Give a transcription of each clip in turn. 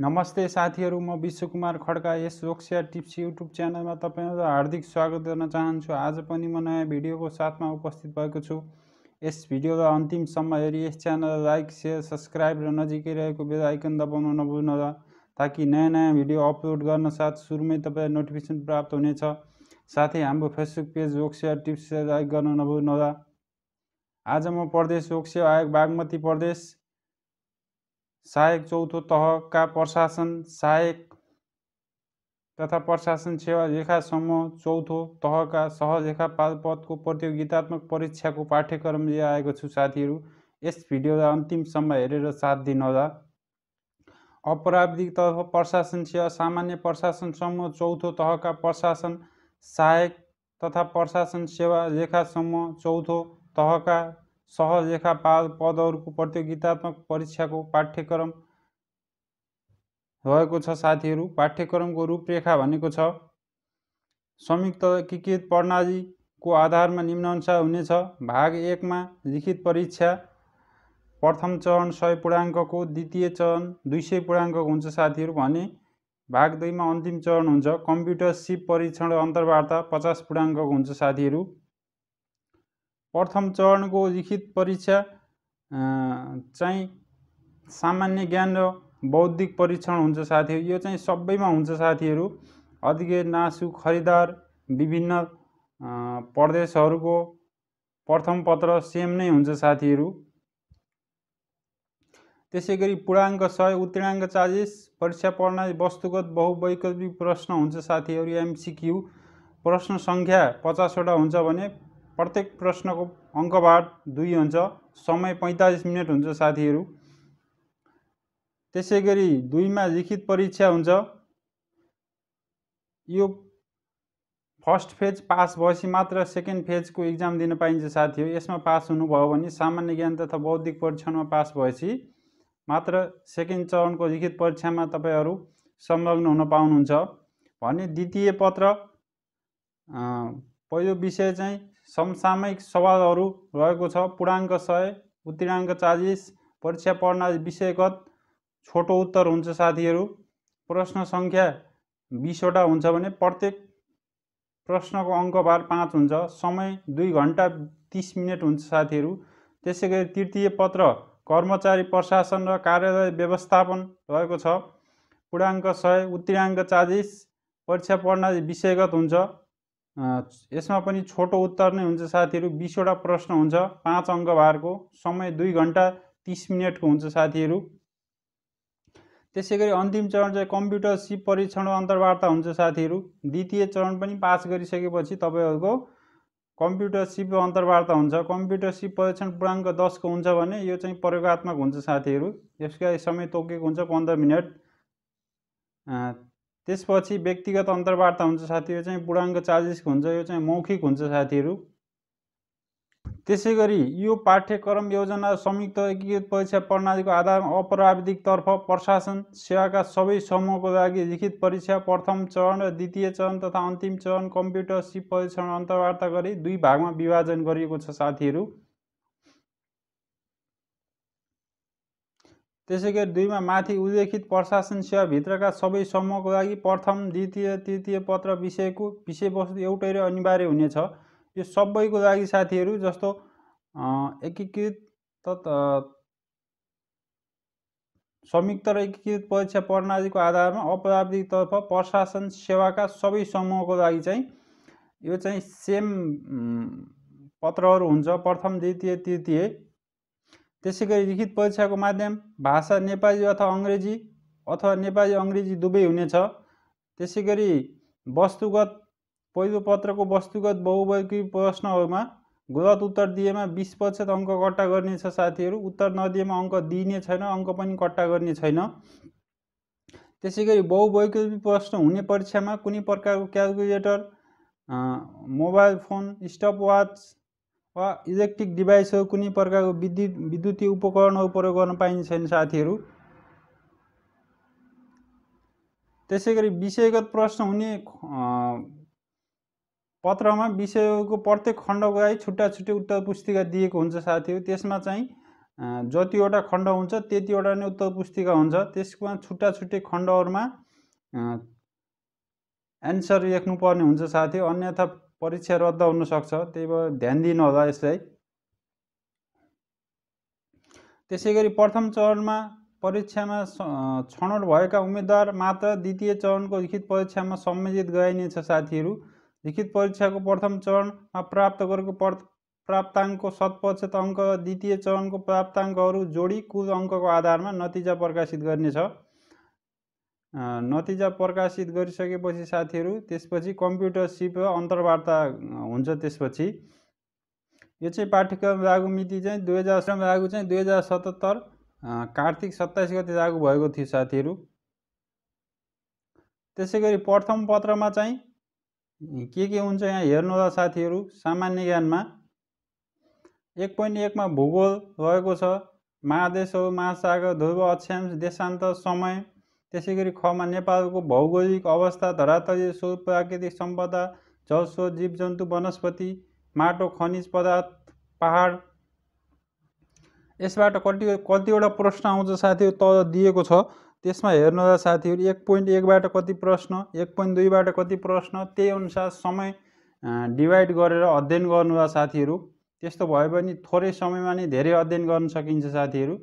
नमस्ते साथीहरू म विश्वकुमार खड्का यस योक्सिया टिप्स युट्युब च्यानलमा तपाईँहरू हार्दिक स्वागत गर्न चाहन्छु आज पनि म नयाँ भिडियोको साथमा उपस्थित भएको छु यस भिडियोलाई अन्तिमसम्म हेरी यस च्यानललाई लाइक सेयर सब्सक्राइब र नजिकै रहेको बेल आइकन दबाउन नभुल्नु होला ताकि नयाँ नयाँ भिडियो अपलोड गर्न साथ सुरुमै तपाईँलाई नोटिफिकेसन प्राप्त हुनेछ साथै हाम्रो फेसबुक पेज योक्सिया टिप्स लाइक गर्न नबुझ्नुहोला आज म प्रदेश योक्सिया आयोग बागमती प्रदेश सहायक चौथो तहका प्रशासन सहायक तथा प्रशासन सेवा रेखासम्म चौथो तहका सहलेखा पदको प्रतियोगितात्मक परीक्षाको पाठ्यक्रम लिएर आएको छु साथीहरू यस भिडियोलाई अन्तिमसम्म हेरेर साथ दिनुहोला अपराधिकतर्फ प्रशासन सेवा सामान्य प्रशासन समूह चौथो तहका प्रशासन सहायक तथा प्रशासन सेवा रेखासम्म चौथो तहका सहरेखा पदहरूको प्रतियोगितात्मक परीक्षाको पाठ्यक्रम रहेको छ साथीहरू पाठ्यक्रमको रूपरेखा भनेको छ संयुक्त एकीकृत प्रणालीको आधारमा निम्नअनुसार हुनेछ भाग एकमा लिखित परीक्षा प्रथम चरण सय पूर्णाङ्कको द्वितीय चरण दुई सय पूर्णाङ्कको हुन्छ साथीहरू भने भाग दुईमा अन्तिम चरण हुन्छ कम्प्युटर सिप परीक्षण अन्तर्वार्ता पचास पूर्णाङ्कको हुन्छ साथीहरू प्रथम चरणको लिखित परीक्षा चाहिँ सामान्य ज्ञान र बौद्धिक परीक्षण हुन्छ साथीहरू यो चाहिँ सबैमा हुन्छ साथीहरू अधिके नासु खरिदार विभिन्न प्रदेशहरूको प्रथम पत्र सेम नै हुन्छ साथीहरू त्यसै गरी पूर्णाङ्क सय उत्तीर्णाङ्क चालिस परीक्षा प्रणाली वस्तुगत बहुवैकल्पिक प्रश्न हुन्छ साथीहरू एमसिक्यू प्रश्न सङ्ख्या पचासवटा हुन्छ भने प्रत्येक प्रश्नको अङ्कबाट दुई हुन्छ समय पैँतालिस मिनट हुन्छ साथीहरू त्यसै गरी दुईमा लिखित परीक्षा हुन्छ यो फर्स्ट फेज पास भएपछि मात्र सेकेन्ड फेजको इक्जाम दिन पाइन्छ साथी हो यसमा पास हुनुभयो भने सामान्य ज्ञान तथा बौद्धिक परीक्षणमा पास भएपछि मात्र सेकेन्ड चरणको लिखित परीक्षामा तपाईँहरू संलग्न हुन पाउनुहुन्छ भने द्वितीय पत्र पहिलो विषय चाहिँ समसामयिक सवालहरू रहेको छ पूर्णाङ्क सय उत्तीर्णाङ्क चालिस परीक्षा प्रणाली विषयगत छोटो उत्तर हुन्छ साथीहरू प्रश्न सङ्ख्या बिसवटा हुन्छ भने प्रत्येक प्रश्नको अङ्कभार पाँच हुन्छ समय दुई घन्टा तिस मिनट हुन्छ साथीहरू त्यसै गरी तृतीय पत्र कर्मचारी प्रशासन र कार्यालय व्यवस्थापन रहेको छ पूर्णाङ्क सय उत्तीर्णाङ्क चालिस परीक्षा प्रणाली विषयगत हुन्छ यसमा पनि छोटो उत्तर नै हुन्छ साथीहरू बिसवटा प्रश्न हुन्छ पाँच भारको समय दुई घन्टा तिस मिनटको हुन्छ साथीहरू त्यसै गरी अन्तिम चरण चाहिँ कम्प्युटर सिप परीक्षण अन्तर्वार्ता हुन्छ साथीहरू द्वितीय चरण पनि पास गरिसकेपछि तपाईँहरूको कम्प्युटर सिप अन्तर्वार्ता हुन्छ कम्प्युटर सिप परीक्षण पूर्णाङ्क दसको हुन्छ भने यो चाहिँ प्रयोगत्मक हुन्छ साथीहरू यसका समय तोकेको हुन्छ पन्ध्र मिनट त्यसपछि व्यक्तिगत अन्तर्वार्ता हुन्छ साथी यो चाहिँ पूर्णाङ्क चालिसको हुन्छ यो चाहिँ मौखिक हुन्छ साथीहरू त्यसै गरी यो पाठ्यक्रम योजना संयुक्त एकीकृत परीक्षा प्रणालीको आधारमा अप्राविधिकतर्फ प्रशासन सेवाका सबै समूहको लागि लिखित परीक्षा प्रथम चरण र द्वितीय चरण तथा अन्तिम चरण कम्प्युटर सिप परीक्षण अन्तर्वार्ता गरी दुई भागमा विभाजन गरिएको छ साथीहरू त्यसै गरी दुईमा माथि उल्लेखित प्रशासन सेवाभित्रका सबै समूहको लागि प्रथम द्वितीय तृतीय पत्र विषयको विषयवस्तु एउटै र अनिवार्य हुनेछ यो सबैको लागि साथीहरू जस्तो एकीकृत संयुक्त र एकीकृत परीक्षा प्रणालीको आधारमा अपराधिकतर्फ प्रशासन सेवाका सबै समूहको लागि चाहिँ यो चाहिँ सेम पत्रहरू हुन्छ प्रथम द्वितीय तृतीय त्यसै गरी लिखित परीक्षाको माध्यम भाषा नेपाली अथवा अङ्ग्रेजी अथवा नेपाली अङ्ग्रेजी दुवै हुनेछ त्यसै गरी वस्तुगत पहिलो पत्रको वस्तुगत बहुवर्गीय प्रश्नहरूमा गलत उत्तर दिएमा बिस प्रतिशत अङ्क कट्टा गर्नेछ साथीहरू उत्तर नदिएमा अङ्क दिइने छैन अङ्क पनि कट्टा गर्ने छैन त्यसै गरी बहुवैकल्पिक प्रश्न हुने परीक्षामा कुनै प्रकारको calculator mobile phone stopwatch वा इलेक्ट्रिक डिभाइसहरू कुनै प्रकारको विद्युत विद्युतीय उपकरणहरू प्रयोग गर्न पाइने छैन साथीहरू त्यसै गरी विषयगत प्रश्न हुने पत्रमा विषयको प्रत्येक खण्डको लागि छुट्टा छुट्टै उत्तर पुस्तिका दिएको हुन्छ साथीहरू त्यसमा चाहिँ जतिवटा खण्ड हुन्छ त्यतिवटा नै उत्तर पुस्तिका हुन्छ त्यसमा छुट्टा छुट्टै खण्डहरूमा एन्सर लेख्नुपर्ने हुन्छ साथी अन्यथा परीक्षा रद्द हुनसक्छ त्यही भएर ध्यान दिनु होला यसलाई त्यसै गरी प्रथम चरणमा परीक्षामा छनौट भएका उम्मेद्वार मात्र द्वितीय चरणको लिखित परीक्षामा सम्मिलित गराइनेछ साथीहरू लिखित परीक्षाको प्रथम चरणमा प्राप्त गरेको प्राप्ताङ्कको शत प्रतिशत अङ्क द्वितीय चरणको प्राप्ताङ्कहरू जोडी कुल अङ्कको आधारमा नतिजा प्रकाशित गर्नेछ नतिजा प्रकाशित गरिसकेपछि साथीहरू त्यसपछि कम्प्युटर सिप अन्तर्वार्ता हुन्छ त्यसपछि यो चाहिँ पाठ्यक्रम लागु मिति चाहिँ दुई हजार लागु चाहिँ दुई हजार सतहत्तर कार्तिक सत्ताइस गति लागु भएको थियो साथीहरू त्यसै गरी प्रथम पत्रमा चाहिँ के के हुन्छ यहाँ हेर्नु होला साथीहरू सामान्य ज्ञानमा एक पोइन्ट एकमा भूगोल रहेको छ महादेश हो महासागर ध्रुव अक्षांश देशान्तर समय त्यसै गरी खमा नेपालको भौगोलिक अवस्था धरातलीय स्वरूप प्राकृतिक सम्पदा जलस्रोत जीवजन्तु वनस्पति माटो खनिज पदार्थ पहाड यसबाट कति कतिवटा प्रश्न आउँछ साथीहरू तल दिएको छ त्यसमा हेर्नु हेर्नुहोला साथीहरू एक पोइन्ट एकबाट कति प्रश्न एक पोइन्ट दुईबाट कति प्रश्न त्यही अनुसार समय डिभाइड गरेर अध्ययन गर्नुहोला साथीहरू त्यस्तो भयो भने थोरै समयमा नै धेरै अध्ययन गर्न सकिन्छ साथीहरू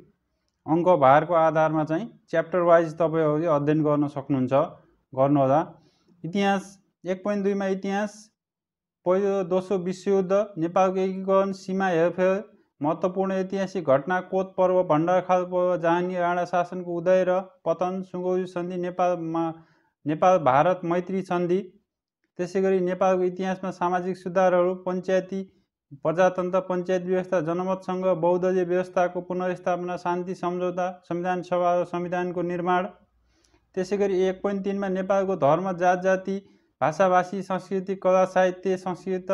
अङ्क भारको आधारमा चाहिँ च्याप्टर वाइज तपाईँहरूले अध्ययन गर्न सक्नुहुन्छ गर्नुहोला इतिहास एक पोइन्ट दुईमा इतिहास पहिलो दोस्रो विश्वयुद्ध नेपालको एकीकरण सीमा हेरफेर महत्त्वपूर्ण ऐतिहासिक घटना कोत पर्व भण्डारखाल पर्व जहानी राणा शासनको उदय र पतन सुगौली सन्धि नेपालमा नेपाल भारत मैत्री सन्धि त्यसै गरी नेपालको इतिहासमा सामाजिक सुधारहरू पञ्चायती प्रजातन्त्र पञ्चायत व्यवस्था जनमतसँग बहुदलीय व्यवस्थाको पुनर्स्थापना शान्ति सम्झौता संविधान सभा र संविधानको निर्माण त्यसै गरी एक पोइन्ट तिनमा नेपालको धर्म जात जाति भाषाभाषी संस्कृति कला साहित्य संस्कृत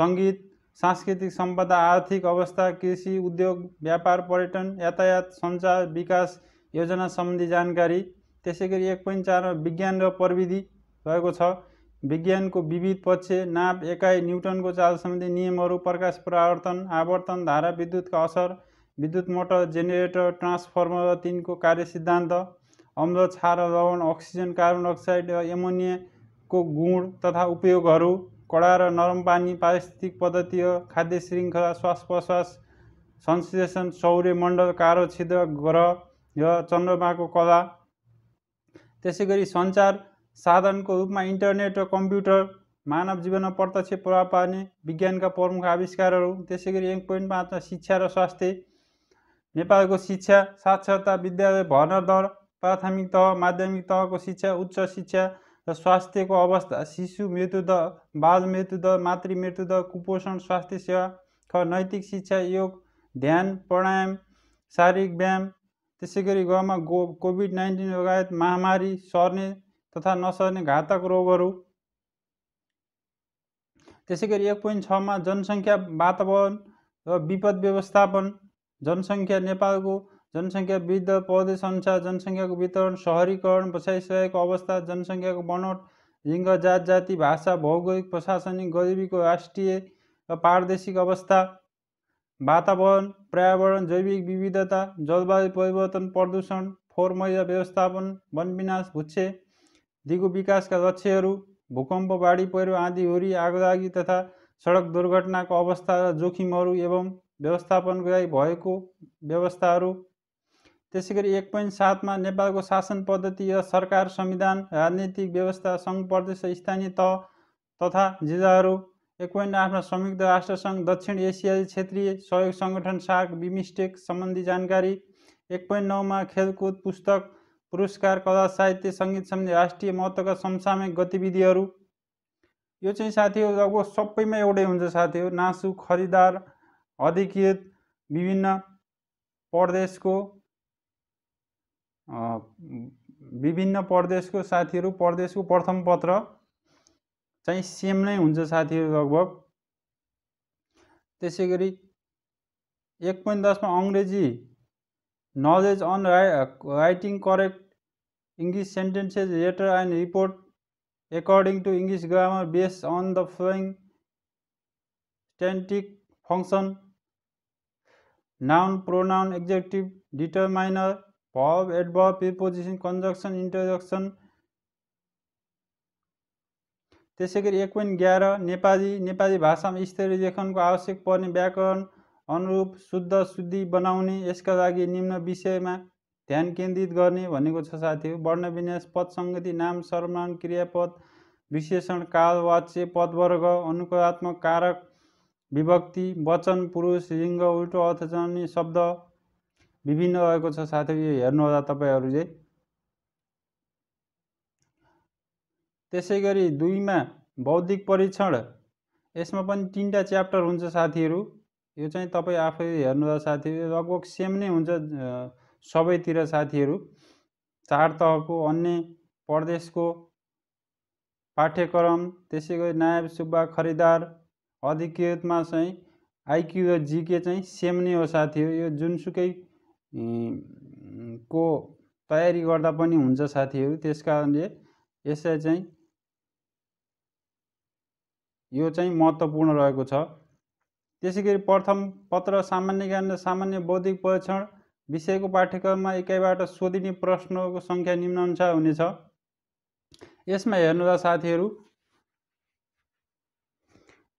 सङ्गीत सांस्कृतिक सम्पदा आर्थिक अवस्था कृषि उद्योग व्यापार पर्यटन यातायात सञ्चार विकास योजना सम्बन्धी जानकारी त्यसै गरी एक पोइन्ट चारमा विज्ञान र प्रविधि रहेको छ विज्ञानको विविध पक्ष नाप एकाइ न्युटनको चाल सम्बन्धी नियमहरू प्रकाश परावर्तन आवर्तन धारा विद्युतका असर विद्युत मोटर जेनेरेटर ट्रान्सफर्मर र तिनको कार्य सिद्धान्त अम्ल छार लवण अक्सिजन कार्बन डाइअक्साइड र एमोनियाको गुण तथा उपयोगहरू कडा र नरम पानी पारिस्थितिक पद्धति खाद्य श्रृङ्खला श्वास प्रश्वास संश्लेषण मण्डल कारो छिद्र ग्रह र चन्द्रमाको कला त्यसै गरी सञ्चार साधनको रूपमा इन्टरनेट र कम्प्युटर मानव जीवनमा प्रत्यक्ष प्रभाव पार्ने विज्ञानका प्रमुख आविष्कारहरू त्यसै गरी एक पोइन्ट पाँचमा शिक्षा र स्वास्थ्य नेपालको शिक्षा साक्षरता विद्यालय भर्ना दर प्राथमिक तह माध्यमिक तहको शिक्षा उच्च शिक्षा र स्वास्थ्यको अवस्था शिशु मृत्यु दर बाल मृत्यु दर मातृ मृत्यु दर कुपोषण स्वास्थ्य सेवा ख नैतिक शिक्षा योग ध्यान प्राणायाम शारीरिक व्यायाम त्यसै गरी गाउँमा गो कोभिड नाइन्टिन लगायत महामारी सर्ने तथा नसर्ने घातक रोगहरू त्यसै गरी एक पोइन्ट छमा जनसङ्ख्या वातावरण र विपद व्यवस्थापन जनसङ्ख्या नेपालको जनसङ्ख्या वृद्ध प्रदेश अनुसार जनसङ्ख्याको वितरण सहरीकरण बसाइसकेको अवस्था जनसङ्ख्याको बनोट लिङ्ग जात जाति भाषा भौगोलिक प्रशासनिक गरिबीको राष्ट्रिय र पारदेशिक अवस्था वातावरण पर्यावरण जैविक विविधता जलवायु परिवर्तन प्रदूषण फोहोर मैला व्यवस्थापन वनविनाश भुच्छे दिगो विकासका लक्ष्यहरू भूकम्प बाढी पहिरो आँधी हुरी आगदागी तथा सडक दुर्घटनाको अवस्था र जोखिमहरू एवं व्यवस्थापनलाई भएको व्यवस्थाहरू त्यसै गरी एक पोइन्ट सातमा नेपालको शासन पद्धति र सरकार संविधान राजनीतिक व्यवस्था सङ्घ प्रदेश स्थानीय तह तथा जिल्लाहरू एक पोइन्ट आठमा संयुक्त राष्ट्रसङ्घ दक्षिण एसियाली क्षेत्रीय सहयोग सङ्गठन सार्क बिमिस्टेक सम्बन्धी जानकारी एक पोइन्ट नौमा खेलकुद पुस्तक पुरस्कार कला साहित्य सङ्गीत सम्बन्धी राष्ट्रिय महत्त्वका समसामयिक गतिविधिहरू यो चाहिँ साथीहरू लगभग सबैमा एउटै हुन्छ साथीहरू नासु खरिदार अधिकृत विभिन्न प्रदेशको विभिन्न प्रदेशको साथीहरू प्रदेशको प्रथम पत्र चाहिँ सेम नै हुन्छ साथीहरू लगभग त्यसै गरी एक पोइन्ट दसमा अङ्ग्रेजी knowledge on writing correct English sentences, letter and report according to English grammar based on the following static function noun, pronoun, adjective, determiner, verb, adverb, preposition, conjunction, interjection. त्यसै गरी एकोइन ग्यार नेपाली नेपाली भाषामा स्त्री लेखनको आवश्यक पर्ने व्याकरण अनुरूप शुद्ध शुद्धि बनाउने यसका लागि निम्न विषयमा ध्यान केन्द्रित गर्ने भनेको छ साथीहरू वर्ण विन्यास पद नाम सर्वनाम क्रियापद विशेषण काल वाच्य पदवर्ग अनुकूलात्मक कारक विभक्ति वचन पुरुष लिङ्ग उल्टो अर्थ जन्ने शब्द विभिन्न रहेको छ साथै यो हेर्नुहोला तपाईँहरूले त्यसै गरी दुईमा बौद्धिक परीक्षण यसमा पनि तिनवटा च्याप्टर हुन्छ साथीहरू यो चाहिँ तपाईँ आफै हेर्नु हेर्नुहोला साथी लगभग सेम नै हुन्छ सबैतिर साथीहरू चार तहको अन्य प्रदेशको पाठ्यक्रम त्यसै गरी नायब सुब्बा खरिदार अधिकृतमा चाहिँ आइक्यु र जिके चाहिँ सेम नै हो साथी हो यो जुनसुकै को तयारी गर्दा पनि हुन्छ साथीहरू त्यस कारणले यसलाई चाहिँ यो चाहिँ महत्त्वपूर्ण रहेको छ त्यसै गरी प्रथम पत्र सामान्य ज्ञान र सामान्य बौद्धिक परीक्षण विषयको पाठ्यक्रममा इकाइबाट सोधिने प्रश्नको सङ्ख्या निम्नअनुसार हुनेछ यसमा हेर्नुहोला साथीहरू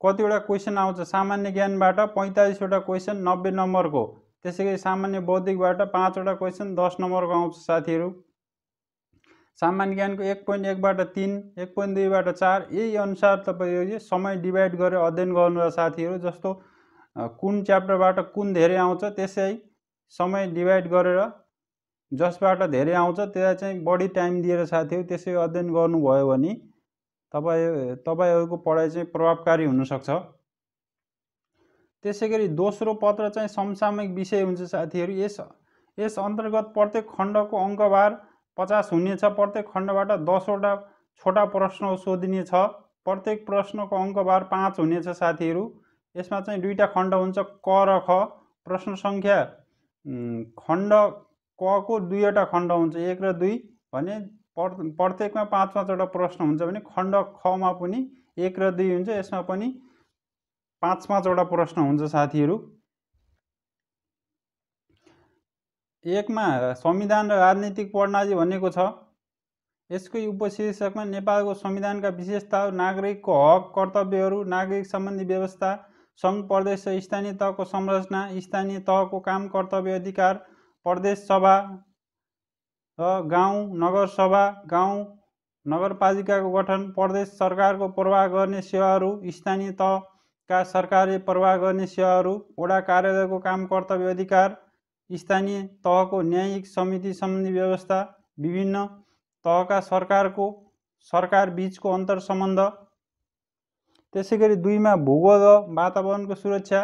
कतिवटा क्वेसन आउँछ सामान्य ज्ञानबाट पैँतालिसवटा क्वेसन नब्बे नम्बरको त्यसै गरी सामान्य बौद्धिकबाट पाँचवटा क्वेसन दस नम्बरको आउँछ साथीहरू सामान्य ज्ञानको एक पोइन्ट एकबाट तिन एक पोइन्ट दुईबाट चार यही अनुसार तपाईँ यो समय डिभाइड गरेर अध्ययन गर्नु साथीहरू जस्तो कुन च्याप्टरबाट कुन धेरै आउँछ त्यसै समय डिभाइड गरेर जसबाट धेरै आउँछ त्यसलाई चाहिँ बढी टाइम दिएर साथीहरू त्यसै अध्ययन गर्नुभयो भने तपाईँ तपाईँहरूको पढाइ चाहिँ प्रभावकारी हुनसक्छ त्यसै गरी दोस्रो पत्र चाहिँ समसामयिक विषय हुन्छ साथीहरू यस यस अन्तर्गत प्रत्येक खण्डको अङ्कबार पचास हुनेछ प्रत्येक खण्डबाट दसवटा छोटा प्रश्न छ प्रत्येक प्रश्नको अङ्कबार पाँच हुनेछ साथीहरू यसमा चाहिँ दुईवटा खण्ड हुन्छ क र ख प्रश्न सङ्ख्या खण्ड क को दुईवटा खण्ड हुन्छ एक र दुई भने प्रत्येकमा पाँच पाँचवटा प्रश्न हुन्छ भने खण्ड खमा पनि एक र दुई हुन्छ यसमा पनि पाँच पाँचवटा प्रश्न हुन्छ साथीहरू एकमा संविधान र राजनीतिक प्रणाली भनेको छ यसको उपशीर्षकमा नेपालको संविधानका विशेषता नागरिकको हक कर्तव्यहरू नागरिक सम्बन्धी व्यवस्था सङ्घ प्रदेश र स्थानीय तहको संरचना स्थानीय तहको काम कर्तव्य अधिकार प्रदेश सभा र गाउँ नगरसभा गाउँ नगरपालिकाको गठन प्रदेश सरकारको प्रवाह गर्ने सेवाहरू स्थानीय तहका सरकारले प्रवाह गर्ने सेवाहरू वडा कार्यालयको काम कर्तव्य अधिकार स्थानीय तहको न्यायिक समिति सम्बन्धी व्यवस्था विभिन्न तहका सरकारको सरकार बिचको सम्बन्ध त्यसै गरी दुईमा भूगोल र वातावरणको सुरक्षा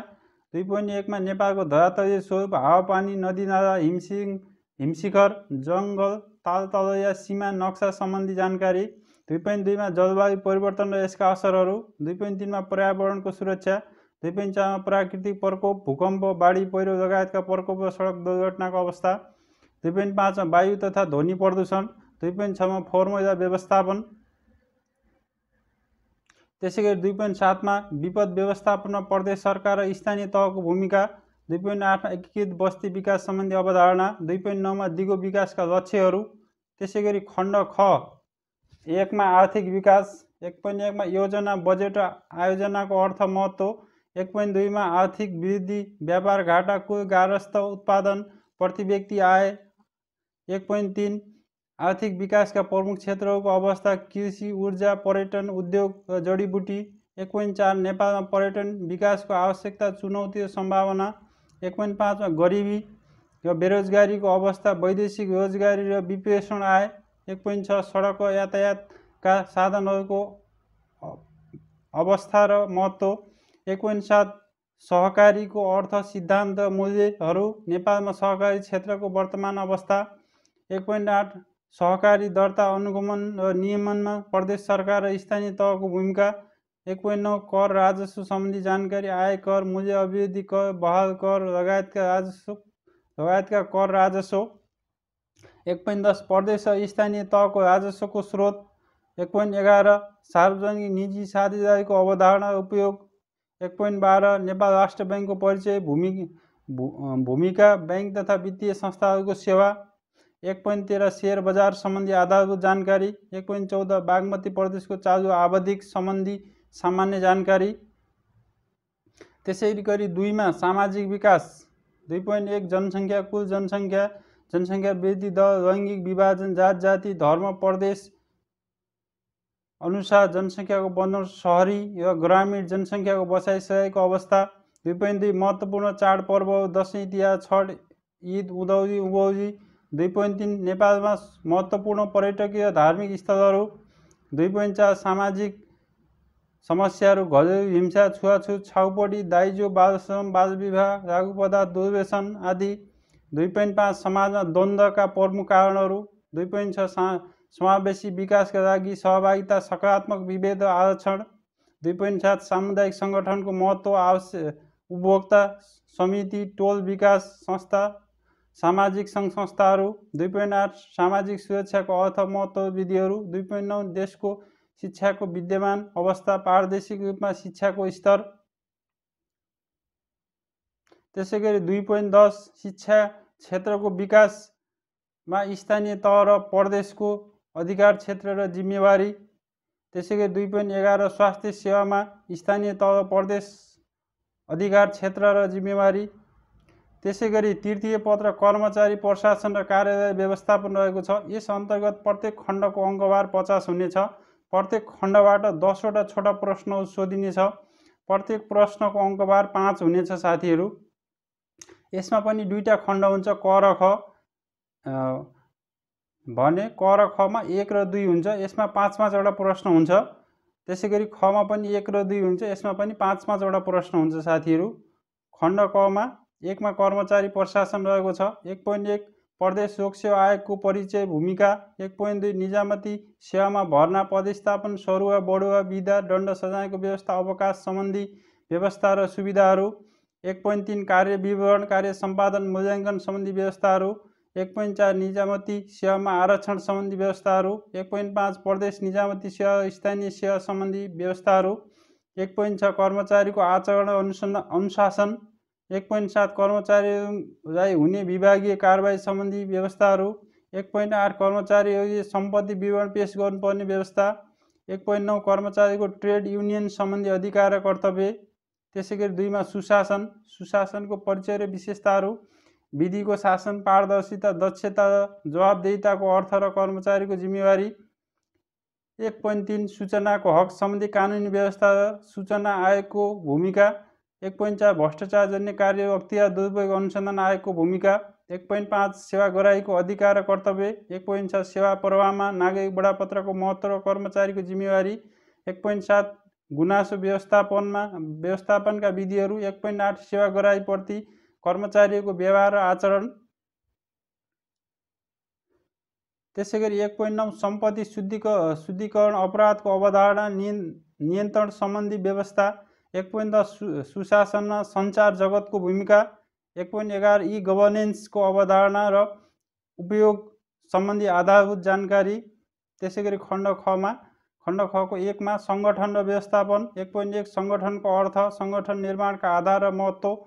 दुई पोइन्ट एकमा नेपालको धरातलीय स्वरूप हावापानी नदीनाला हिमसिङ हिमशिखर जङ्गल या सीमा नक्सा सम्बन्धी जानकारी दुई पोइन्ट दुईमा जलवायु परिवर्तन र यसका असरहरू दुई पोइन्ट तिनमा पर्यावरणको सुरक्षा रिपेन्चामा प्राकृतिक प्रकोप भूकम्प बाढी पहिरो लगायतका प्रकोप र सडक दुर्घटनाको अवस्था दुई पोइन्ट पाँचमा वायु तथा ध्वनि प्रदूषण दुई पोइन्ट छमा फोहोर मैला व्यवस्थापन त्यसै गरी दुई पोइन्ट सातमा विपद व्यवस्थापनमा प्रदेश सरकार र स्थानीय तहको भूमिका दुई पोइन्ट आठमा एकीकृत बस्ती विकास सम्बन्धी अवधारणा दुई पोइन्ट नौमा दिगो विकासका लक्ष्यहरू त्यसै गरी खण्ड ख एकमा आर्थिक विकास एक पोइन्ट एकमा योजना बजेट र आयोजनाको अर्थ महत्त्व एक पोइन्ट दुईमा आर्थिक वृद्धि व्यापार घाटा कुल गारस्थ उत्पादन प्रति व्यक्ति आय एक पोइन्ट तिन आर्थिक विकासका प्रमुख क्षेत्रहरूको अवस्था कृषि ऊर्जा पर्यटन उद्योग र जडीबुटी एक पोइन्ट चार नेपालमा पर्यटन विकासको आवश्यकता चुनौती र सम्भावना एक पोइन्ट पाँचमा गरिबी र बेरोजगारीको अवस्था वैदेशिक रोजगारी र विप्रेषण आय एक पोइन्ट छ सडक र यातायातका साधनहरूको अवस्था र महत्त्व सात सहकारीको अर्थ सिद्धान्त मूल्यहरू नेपालमा सहकारी क्षेत्रको वर्तमान अवस्था एक पोइन्ट आठ सहकारी दर्ता अनुगमन र नियमनमा प्रदेश सरकार र स्थानीय तहको भूमिका एक पोइन्ट नौ कर राजस्व सम्बन्धी जानकारी आय कर मूल्य अभिवृद्धि कर बहाल कर लगायतका राजस्व लगायतका कर राजस्व एक पोइन्ट दस प्रदेश र स्थानीय तहको राजस्वको स्रोत एक पोइन्ट एघार सार्वजनिक निजी साझेदारीको अवधारणा उपयोग एक पोइन्ट बाह्र नेपाल राष्ट्र ब्याङ्कको परिचय भूमि भूमिका ब्याङ्क तथा वित्तीय संस्थाहरूको सेवा एक पोइन्ट तेह्र सेयर बजार सम्बन्धी आधारभूत जानकारी एक पोइन्ट चौध बागमती प्रदेशको चालु आवधिक सम्बन्धी सामान्य जानकारी त्यसै गरी दुईमा सामाजिक विकास दुई पोइन्ट एक जनसङ्ख्या कुल जनसङ्ख्या जनसङ्ख्या वृद्धि दर लैङ्गिक विभाजन जात जाति धर्म प्रदेश अनुसार जनसङ्ख्याको बन्द सहरी र ग्रामीण जनसङ्ख्याको बसाइसकेको अवस्था दुई पोइन्ट दुई महत्त्वपूर्ण चाडपर्व दसैँ तिहार छठ ईद उदौजी उभौजी दुई पोइन्ट तिन नेपालमा महत्त्वपूर्ण पर्यटकीय धार्मिक स्थलहरू दुई पोइन्ट चार सामाजिक समस्याहरू घरेलु हिंसा छुवाछुत छाउपटी दाइजो बालश्रम बालविवाह पदार्थ दुर्व्यसन आदि दुई पोइन्ट पाँच समाजमा द्वन्द्वका प्रमुख कारणहरू दुई पोइन्ट छ सा समावेशी विकासका लागि सहभागिता सकारात्मक विभेद आरक्षण दुई पोइन्ट सात सामुदायिक सङ्गठनको महत्त्व आवश्यक उपभोक्ता समिति टोल विकास संस्था सामाजिक सङ्घ संस्थाहरू दुई पोइन्ट आठ सामाजिक सुरक्षाको अर्थ महत्त्व विधिहरू दुई पोइन्ट नौ देशको शिक्षाको विद्यमान अवस्था पारदर्शिक रूपमा शिक्षाको स्तर त्यसै गरी दुई पोइन्ट दस शिक्षा क्षेत्रको विकासमा स्थानीय तह र प्रदेशको अधिकार क्षेत्र र जिम्मेवारी त्यसै गरी दुई पोइन्ट एघार स्वास्थ्य सेवामा स्थानीय तह प्रदेश अधिकार क्षेत्र र जिम्मेवारी त्यसै गरी तृतीय पत्र कर्मचारी प्रशासन र कार्यालय व्यवस्थापन रहेको छ यस अन्तर्गत प्रत्येक खण्डको अङ्कभार पचास हुनेछ प्रत्येक खण्डबाट दसवटा छोटा प्रश्न सोधिनेछ प्रत्येक प्रश्नको अङ्कबार पाँच हुनेछ साथीहरू यसमा पनि दुईवटा खण्ड हुन्छ क र ख भने क र खमा एक र दुई हुन्छ यसमा पाँच पाँचवटा प्रश्न हुन्छ त्यसै गरी खमा पनि एक र दुई हुन्छ यसमा पनि पाँच पाँचवटा प्रश्न हुन्छ साथीहरू खण्ड कमा एकमा कर्मचारी प्रशासन रहेको छ एक पोइन्ट एक प्रदेश लोकसेवा आयोगको परिचय भूमिका एक पोइन्ट दुई निजामती सेवामा भर्ना पदस्थापन सरुवा बढुवा विधा दण्ड सजायको व्यवस्था अवकाश सम्बन्धी व्यवस्था र सुविधाहरू एक पोइन्ट तिन कार्य विवरण कार्य सम्पादन मूल्याङ्कन सम्बन्धी व्यवस्थाहरू एक पोइन्ट चार निजामती सेवामा आरक्षण सम्बन्धी व्यवस्थाहरू एक पोइन्ट पाँच प्रदेश निजामती सेवा स्थानीय सेवा सम्बन्धी व्यवस्थाहरू एक पोइन्ट छ कर्मचारीको आचरण अनुसन्धान अनुशासन एक पोइन्ट सात कर्मचारीलाई हुने विभागीय कारवाही सम्बन्धी व्यवस्थाहरू एक पोइन्ट आठ कर्मचारी सम्पत्ति विवरण पेस गर्नुपर्ने व्यवस्था एक पोइन्ट नौ कर्मचारीको ट्रेड युनियन सम्बन्धी अधिकार र कर्तव्य त्यसै गरी दुईमा सुशासन सुशासनको परिचय र विशेषताहरू विधिको शासन पारदर्शिता दक्षता जवाबदेताको अर्थ र कर्मचारीको जिम्मेवारी एक पोइन्ट तिन सूचनाको हक सम्बन्धी कानुनी व्यवस्था सूचना आयोगको भूमिका एक पोइन्ट चार भ्रष्टाचारजन्य कार्य अख्तियार दुरुपयोग अनुसन्धान आयोगको भूमिका एक पोइन्ट पाँच सेवा अधिकार र कर्तव्य एक पोइन्ट छ सेवा प्रवाहमा नागरिक बडापत्रको महत्त्व र कर्मचारीको जिम्मेवारी एक पोइन्ट सात गुनासो व्यवस्थापनमा व्यवस्थापनका विधिहरू एक पोइन्ट आठ सेवा गराइप्रति कर्मचारीको व्यवहार र आचरण त्यसै गरी एक पोइन्ट नौ सम्पत्ति शुद्धिक शुद्धिकरण अपराधको अवधारणा नियन्त्रण सम्बन्धी व्यवस्था एक पोइन्ट दस सुशासनमा सञ्चार जगतको भूमिका एक पोइन्ट एघार इ गभर्नेन्सको अवधारणा र उपयोग सम्बन्धी आधारभूत जानकारी त्यसै गरी खण्ड खमा खण्ड खको एकमा सङ्गठन र व्यवस्थापन एक पोइन्ट एक सङ्गठनको अर्थ सङ्गठन निर्माणका आधार र महत्त्व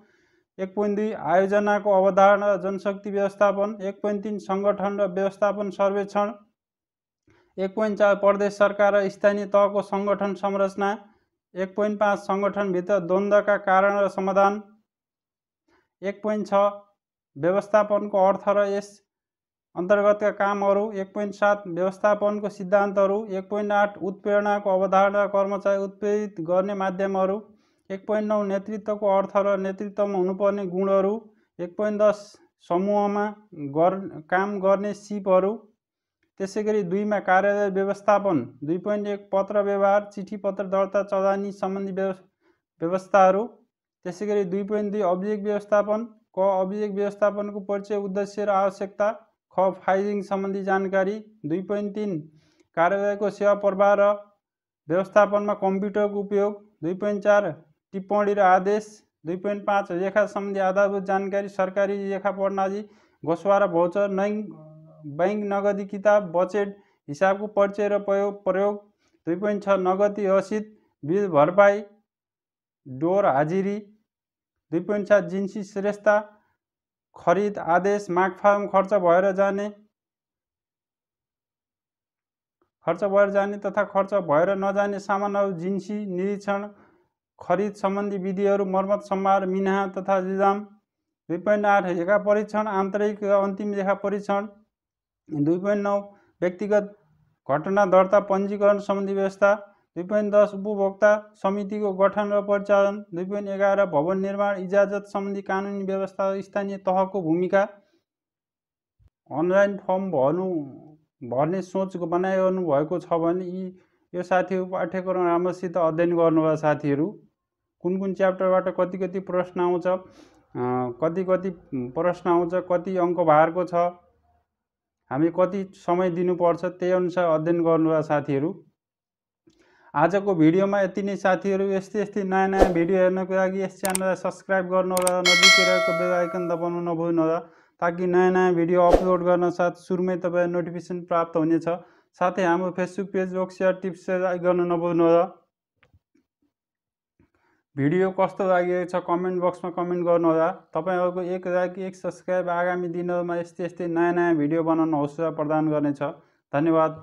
एक पोइन्ट दुई आयोजनाको अवधारणा जनशक्ति व्यवस्थापन एक पोइन्ट तिन सङ्गठन र व्यवस्थापन सर्वेक्षण एक पोइन्ट चार प्रदेश सरकार र स्थानीय तहको सङ्गठन संरचना एक पोइन्ट पाँच सङ्गठनभित्र द्वन्द्वका कारण र समाधान एक पोइन्ट छ व्यवस्थापनको अर्थ र यस अन्तर्गतका कामहरू एक पोइन्ट सात व्यवस्थापनको सिद्धान्तहरू एक पोइन्ट आठ उत्प्रेरणाको अवधारणा कर्मचारी उत्प्रेरित गर्ने माध्यमहरू एक पोइन्ट नौ नेतृत्वको अर्थ र नेतृत्वमा हुनुपर्ने गुणहरू एक पोइन्ट दस समूहमा गर काम गर्ने सिपहरू त्यसै गरी दुईमा कार्यालय व्यवस्थापन दुई पोइन्ट एक पत्र व्यवहार चिठी पत्र दर्ता चलानी सम्बन्धी व्यव व्यवस्थाहरू त्यसै गरी दुई पोइन्ट दुई अभिलेख व्यवस्थापन क अभिलेख व्यवस्थापनको परिचय उद्देश्य र आवश्यकता ख फाइलिङ सम्बन्धी जानकारी दुई पोइन्ट तिन कार्यालयको सेवा प्रवाह र व्यवस्थापनमा कम्प्युटरको उपयोग दुई पोइन्ट चार टिप्पणी र आदेश दुई पोइन्ट पाँच रेखा सम्बन्धी आधारभूत जानकारी सरकारी रेखा प्रणाली घोषवा र भौचर नै बैङ्क नगदी किताब बजेट हिसाबको परिचय र प्रयोग प्रयोग दुई पोइन्ट छ नगदी रसिद बिल भरपाई डोर हाजिरी दुई पोइन्ट सात जिन्सी श्रेष्ठता खरिद आदेश मागफार्म खर्च भएर जाने खर्च भएर जाने तथा खर्च भएर नजाने सामानहरू जिन्सी निरीक्षण खरिद सम्बन्धी विधिहरू मर्मत सम्भार मिना तथा जिजाम दुई पोइन्ट आठ लेखा परीक्षण आन्तरिक र अन्तिम लेखा परीक्षण दुई पोइन्ट नौ व्यक्तिगत घटना दर्ता पञ्जीकरण सम्बन्धी व्यवस्था दुई पोइन्ट दस उपभोक्ता समितिको गठन र परिचालन दुई पोइन्ट एघार भवन निर्माण इजाजत सम्बन्धी कानुनी व्यवस्था स्थानीय तहको भूमिका अनलाइन फर्म भर्नु भर्ने सोच बनाइरहनु भएको छ भने यी यो साथीहरू पाठ्यक्रम राम्रोसित अध्ययन गर्नुभयो साथीहरू कुन कुन च्याप्टरबाट कति कति प्रश्न आउँछ कति कति प्रश्न आउँछ कति अङ्क भारको छ हामी कति समय दिनुपर्छ त्यही अनुसार अध्ययन गर्नुभयो साथीहरू आजको भिडियोमा यति नै साथीहरू यस्तै यस्तै नयाँ नयाँ भिडियो हेर्नको लागि यस च्यानललाई सब्सक्राइब गर्नु होला नजिकै रहेको बेलायकन दबाउनु होला ताकि नयाँ नयाँ भिडियो अपलोड गर्न साथ सुरुमै तपाईँ नोटिफिकेसन प्राप्त हुनेछ साथै हाम्रो फेसबुक पेज वक्सियर टिप्स गर्न नभुल्नु होला भिडियो कस्तो लागेको छ कमेन्ट बक्समा कमेन्ट गर्नुहोला तपाईँहरूको एक लाइक एक सब्सक्राइब आगामी दिनहरूमा यस्तै यस्तै नयाँ नयाँ भिडियो बनाउन हौसला प्रदान गर्नेछ धन्यवाद